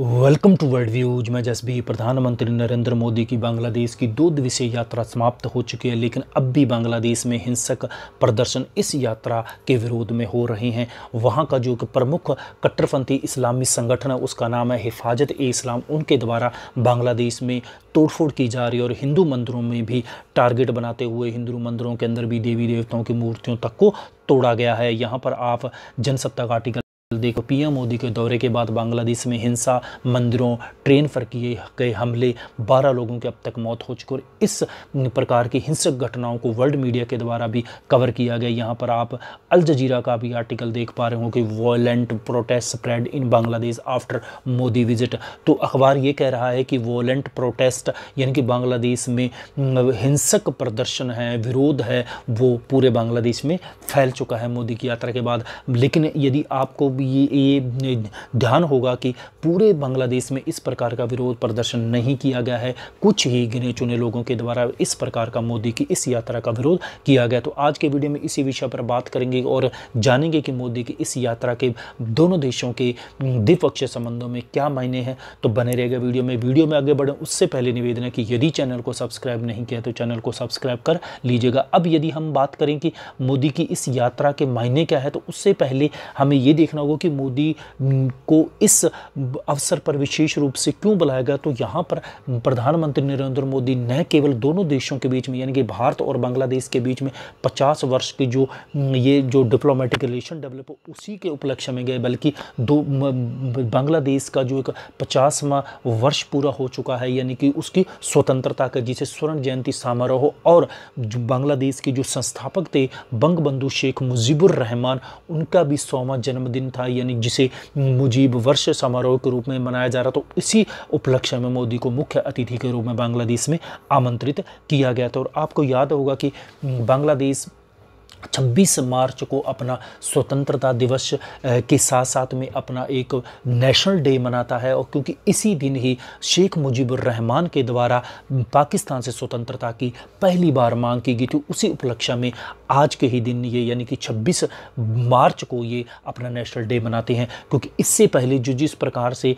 welcome to world views मैं भी प्रधानमंत्री नरेंद्र मोदी की बांग्लादेश की दो दिवसीय यात्रा समाप्त हो चुकी है लेकिन अब भी बांग्लादेश में हिंसक प्रदर्शन इस यात्रा के विरोध में हो रहे हैं वहाँ का जो एक प्रमुख कट्टरपंथी इस्लामी संगठन है उसका नाम है हिफाजत ए इस्लाम उनके द्वारा बांग्लादेश में तोड़फोड़ की जा रही है और हिंदू मंदिरों में भी टारगेट बनाते हुए हिंदू मंदिरों के अंदर भी देवी देवताओं की मूर्तियों तक को तोड़ा गया है यहाँ पर आप जनसत्ता का आर्टिकल देखो पीएम मोदी के दौरे के बाद बांग्लादेश में हिंसा मंदिरों ट्रेन पर किए गए हमले बारह लोगों की अब तक मौत हो चुकी और इस प्रकार की हिंसक घटनाओं को वर्ल्ड मीडिया के द्वारा भी कवर किया गया यहाँ पर आप अल जजीरा का भी आर्टिकल देख पा रहे हो कि violent protest spread in Bangladesh after Modi visit तो अखबार ये कह रहा है कि वॉयलेंट प्रोटेस्ट यानी कि बांग्लादेश में हिंसक प्रदर्शन है विरोध है वो पूरे बांग्लादेश में फैल चुका है मोदी की यात्रा के बाद लेकिन यदि आपको भी ये ये ध्यान होगा कि पूरे बांग्लादेश में इस प्रकार का विरोध प्रदर्शन नहीं किया गया है कुछ ही गिने चुने लोगों के द्वारा इस प्रकार का मोदी की इस यात्रा का विरोध किया गया तो आज के वीडियो में इसी विषय पर बात करेंगे और जानेंगे कि मोदी की इस यात्रा के दोनों देशों के द्विपक्षीय संबंधों में क्या मायने हैं तो बने रहेगा वीडियो में वीडियो में आगे बढ़ें उससे पहले निवेदन है कि यदि चैनल को सब्सक्राइब नहीं किया तो चैनल को सब्सक्राइब कर लीजिएगा अब यदि हम बात करें कि मोदी की इस यात्रा के मायने क्या है तो उससे पहले हमें ये देखना होगा होगा कि मोदी को इस अवसर पर विशेष रूप से क्यों बुलाया गया तो यहाँ पर प्रधानमंत्री नरेंद्र मोदी न केवल दोनों देशों के बीच में यानी कि भारत और बांग्लादेश के बीच में पचास वर्ष की जो ये जो डिप्लोमेटिक रिलेशन डेवलप हो उसी के उपलक्ष्य में गए बल्कि दो बांग्लादेश का जो एक पचासवा वर्ष पूरा हो चुका है यानी कि उसकी स्वतंत्रता का जिसे स्वर्ण जयंती समारोह और बांग्लादेश के जो संस्थापक थे बंगबंधु शेख मुजीबुर रहमान उनका भी सौवा जन्मदिन था था यानी जिसे मुजीब वर्ष समारोह के रूप में मनाया जा रहा तो इसी उपलक्ष्य में मोदी को मुख्य अतिथि के रूप में बांग्लादेश में आमंत्रित किया गया था और आपको याद होगा कि बांग्लादेश 26 मार्च को अपना स्वतंत्रता दिवस के साथ साथ में अपना एक नेशनल डे मनाता है और क्योंकि इसी दिन ही शेख मुजीबुर रहमान के द्वारा पाकिस्तान से स्वतंत्रता की पहली बार मांग की गई थी उसी उपलक्ष्य में आज के ही दिन ये यानी कि 26 मार्च को ये अपना नेशनल डे मनाते हैं क्योंकि इससे पहले जो जिस प्रकार से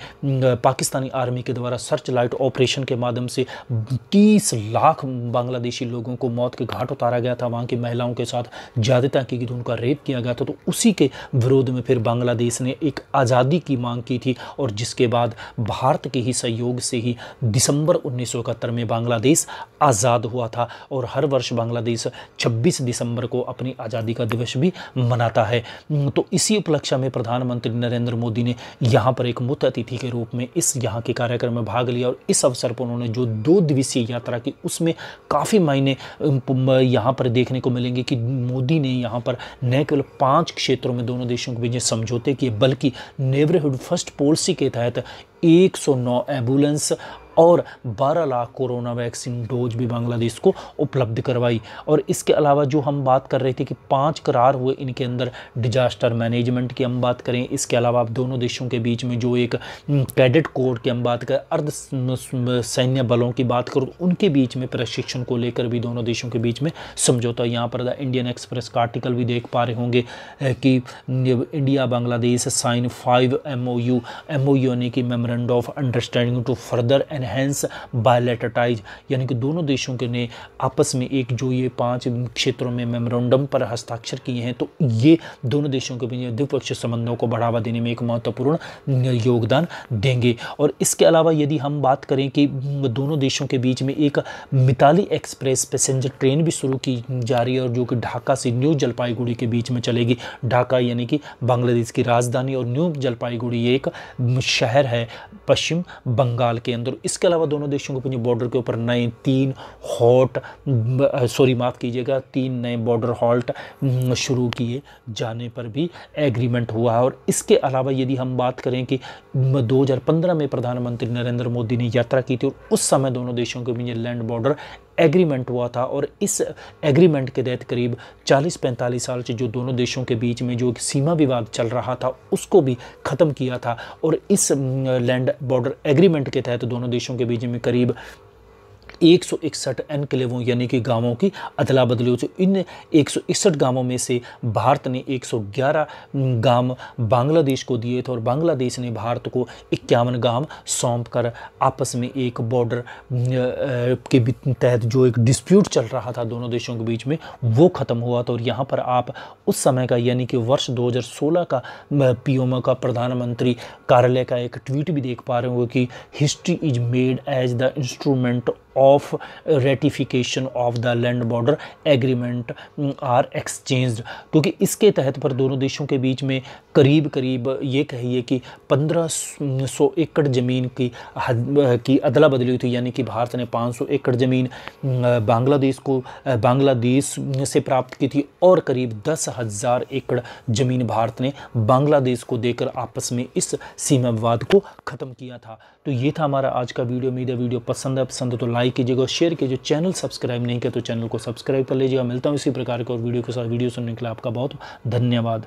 पाकिस्तानी आर्मी के द्वारा सर्च लाइट ऑपरेशन के माध्यम से तीस लाख बांग्लादेशी लोगों को मौत के घाट उतारा गया था वहाँ की महिलाओं के साथ ज़्यादातर की गई उनका रेप किया गया था तो उसी के विरोध में फिर बांग्लादेश ने एक आज़ादी की मांग की थी और जिसके बाद भारत के ही सहयोग से ही दिसंबर उन्नीस में बांग्लादेश आज़ाद हुआ था और हर वर्ष बांग्लादेश छब्बीस दिसंबर सितंबर को अपनी आज़ादी का दिवस भी मनाता है तो इसी उपलक्ष्य में प्रधानमंत्री नरेंद्र मोदी ने यहाँ पर एक मुख्य अतिथि के रूप में इस यहाँ के कार्यक्रम में भाग लिया और इस अवसर पर उन्होंने जो दो दिवसीय यात्रा की उसमें काफ़ी मायने यहाँ पर देखने को मिलेंगे कि मोदी ने यहाँ पर न केवल पाँच क्षेत्रों में दोनों देशों के बीच समझौते किए बल्कि नेबरहुड फर्स्ट पॉलिसी के तहत 109 एम्बुलेंस और 12 लाख कोरोना वैक्सीन डोज भी बांग्लादेश को उपलब्ध करवाई और इसके अलावा जो हम बात कर रहे थे कि पाँच करार हुए इनके अंदर डिजास्टर मैनेजमेंट की हम बात करें इसके अलावा आप दोनों देशों के बीच में जो एक कैडेट हम्म, कोर की हम बात करें अर्ध सैन्य बलों की बात करूँ उनके बीच में प्रशिक्षण को लेकर भी दोनों देशों के बीच में समझौता यहाँ पर इंडियन एक्सप्रेस का आर्टिकल भी देख पा रहे होंगे कि India Bangladesh sign five M O U M O U यानी कि memorandum of understanding to further en enhance bilateralise यानी कि दोनों देशों के ने आपस में एक जो ये पांच क्षेत्रों में मेमोरेंडम पर हस्ताक्षर किए हैं तो ये दोनों देशों के बीच द्विपक्षीय संबंधों को बढ़ावा देने में एक महत्वपूर्ण योगदान देंगे और इसके अलावा यदि हम बात करें कि दोनों देशों के बीच में एक मिताली एक्सप्रेस पैसेंजर ट्रेन भी शुरू की जा रही है और जो कि ढाका से न्यू जलपाईगुड़ी के बीच में चलेगी ढाका यानी कि बांग्लादेश की राजधानी और न्यू जलपाईगुड़ी एक शहर है पश्चिम बंगाल के अंदर इस इसके अलावा दोनों देशों के अपने बॉर्डर के ऊपर नए तीन हॉट सॉरी माफ़ कीजिएगा तीन नए बॉर्डर हॉल्ट शुरू किए जाने पर भी एग्रीमेंट हुआ है और इसके अलावा यदि हम बात करें कि 2015 में प्रधानमंत्री नरेंद्र मोदी ने यात्रा की थी और उस समय दोनों देशों के बीच लैंड बॉर्डर एग्रीमेंट हुआ था और इस एग्रीमेंट के तहत करीब 40-45 साल से जो दोनों देशों के बीच में जो एक सीमा विवाद चल रहा था उसको भी ख़त्म किया था और इस लैंड बॉर्डर एग्रीमेंट के तहत दोनों देशों के बीच में करीब एक सौ इकसठ एनक्लेवों यानी कि गांवों की अदला बदली हो चुकी इन एक सौ इकसठ गांवों में से भारत ने एक सौ ग्यारह गांव बांग्लादेश को दिए थे और बांग्लादेश ने भारत को इक्यावन गांव सौंप कर आपस में एक बॉर्डर के तहत जो एक डिस्प्यूट चल रहा था दोनों देशों के बीच में वो ख़त्म हुआ था और यहाँ पर आप उस समय का यानी कि वर्ष सोलह का पीओमा का प्रधानमंत्री कार्यालय का एक ट्वीट भी देख पा रहे हो कि history is made as the instrument of ratification of the land border agreement are exchange क्योंकि इसके तहत पर दोनों देशों के बीच में करीब करीब ये कहिए कि पंद्रह सौ एकड़ ज़मीन की की अदला बदली हुई थी यानी कि भारत ने पाँच सौ एकड़ ज़मीन mm, बांग्लादेश को बांग्लादेश से प्राप्त की थी और करीब दस हज़ार एकड़ ज़मीन भारत ने बांग्लादेश को देकर आपस में इस सीमा विवाद को ख़त्म किया था तो ये था हमारा आज का वीडियो मीडिया वीडियो पसंद है पसंद तो लाइक कीजिएगा शेयर कीजिए चैनल सब्सक्राइब नहीं किया तो चैनल को सब्सक्राइब कर लीजिएगा मिलता हूँ इसी प्रकार के और वीडियो के साथ वीडियो सुनने के लिए आपका बहुत धन्यवाद